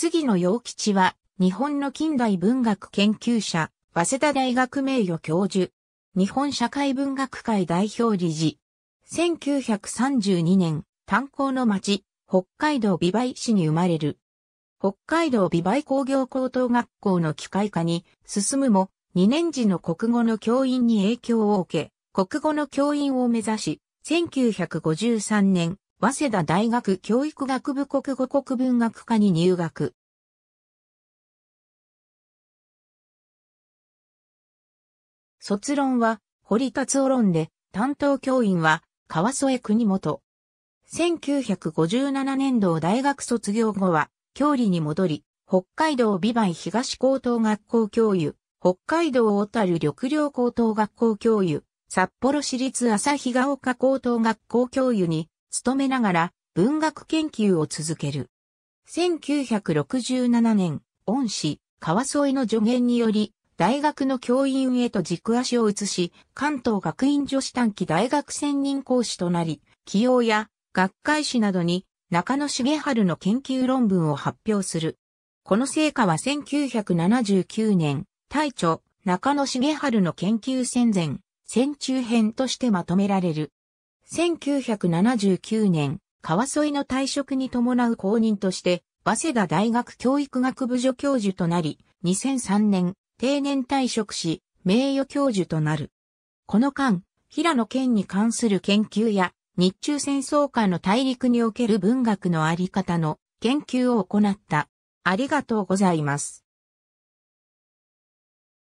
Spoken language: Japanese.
杉野陽吉は、日本の近代文学研究者、早稲田大学名誉教授、日本社会文学会代表理事、1932年、炭鉱の町、北海道美唄市に生まれる。北海道美唄工業高等学校の機械化に進むも、2年時の国語の教員に影響を受け、国語の教員を目指し、1953年、早稲田大学教育学部国語国文学科に入学。卒論は、堀達夫論で、担当教員は、川添国元。1957年度大学卒業後は、教理に戻り、北海道美梅東高等学校教諭、北海道小樽緑陵高等学校教諭、札幌市立日ヶ丘高等学校教諭に勤めながら文学研究を続ける。1967年、恩師、川添の助言により、大学の教員へと軸足を移し、関東学院女子短期大学専任講師となり、起用や学会誌などに中野茂春の研究論文を発表する。この成果は1979年、大著、中野茂春の研究戦前、戦中編としてまとめられる。1979年、川添の退職に伴う公認として、早稲田大学教育学部助教授となり、2003年、定年退職し、名誉教授となる。この間、平野県に関する研究や、日中戦争下の大陸における文学のあり方の研究を行った。ありがとうございます。